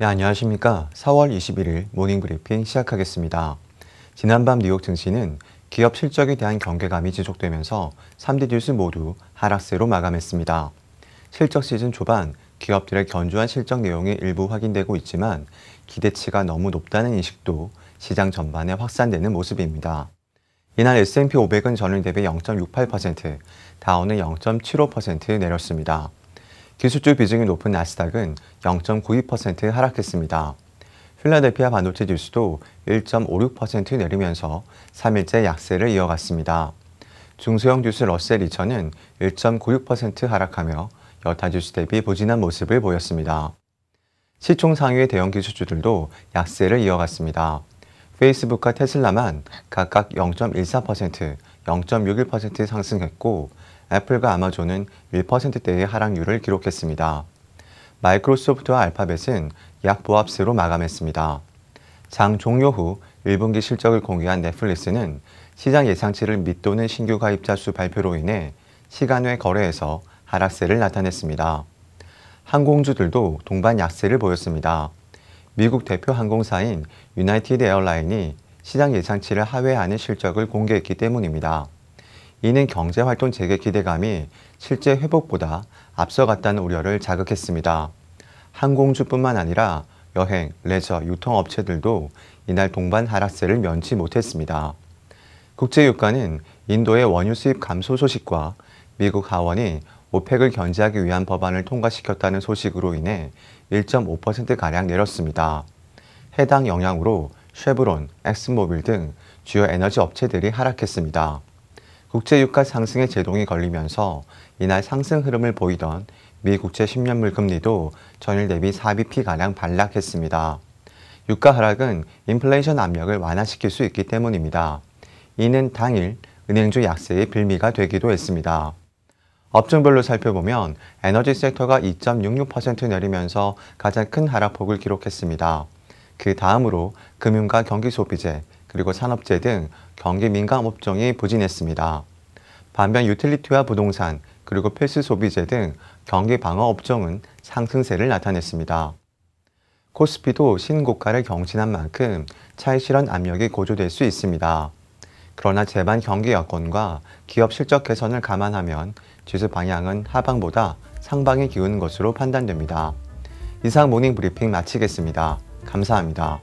네, 안녕하십니까. 4월 21일 모닝 브리핑 시작하겠습니다. 지난밤 뉴욕 증시는 기업 실적에 대한 경계감이 지속되면서 3대 뉴스 모두 하락세로 마감했습니다. 실적 시즌 초반 기업들의 견조한 실적 내용이 일부 확인되고 있지만 기대치가 너무 높다는 인식도 시장 전반에 확산되는 모습입니다. 이날 S&P 500은 전일 대비 0.68%, 다운은0.75% 내렸습니다. 기술주 비중이 높은 나스닥은 0.92% 하락했습니다. 필라델피아 반도체 뉴스도1.56% 내리면서 3일째 약세를 이어갔습니다. 중소형 뉴스 러셀 2000은 1.96% 하락하며 여타 뉴스 대비 부진한 모습을 보였습니다. 시총 상위의 대형 기술주들도 약세를 이어갔습니다. 페이스북과 테슬라만 각각 0.14%, 0.61% 상승했고 애플과 아마존은 1%대의 하락률을 기록했습니다. 마이크로소프트와 알파벳은 약보합세로 마감했습니다. 장 종료 후 1분기 실적을 공개한 넷플릭스는 시장 예상치를 밑도는 신규 가입자 수 발표로 인해 시간 외 거래에서 하락세를 나타냈습니다. 항공주들도 동반 약세를 보였습니다. 미국 대표 항공사인 유나이티드 에어라인이 시장 예상치를 하회하는 실적을 공개했기 때문입니다. 이는 경제활동 재개 기대감이 실제 회복보다 앞서갔다는 우려를 자극했습니다. 항공주뿐만 아니라 여행, 레저, 유통업체들도 이날 동반 하락세를 면치 못했습니다. 국제유가는 인도의 원유 수입 감소 소식과 미국 하원이 오펙을 견제하기 위한 법안을 통과시켰다는 소식으로 인해 1.5%가량 내렸습니다. 해당 영향으로 쉐브론, 엑스모빌 등 주요 에너지 업체들이 하락했습니다. 국제유가 상승의 제동이 걸리면서 이날 상승 흐름을 보이던 미 국제 10년물 금리도 전일 대비 4bp가량 반락했습니다. 유가 하락은 인플레이션 압력을 완화시킬 수 있기 때문입니다. 이는 당일 은행주 약세의 빌미가 되기도 했습니다. 업종별로 살펴보면 에너지 섹터가 2.66% 내리면서 가장 큰 하락폭을 기록했습니다. 그 다음으로 금융과 경기소비재, 그리고 산업재 등 경기 민감 업종이 부진했습니다. 반면 유틸리티와 부동산, 그리고 필수 소비재 등 경기 방어 업종은 상승세를 나타냈습니다. 코스피도 신고가를 경신한 만큼 차익 실현 압력이 고조될 수 있습니다. 그러나 재반 경기 여건과 기업 실적 개선을 감안하면 지수 방향은 하방보다 상방에 기우는 것으로 판단됩니다. 이상 모닝 브리핑 마치겠습니다. 감사합니다.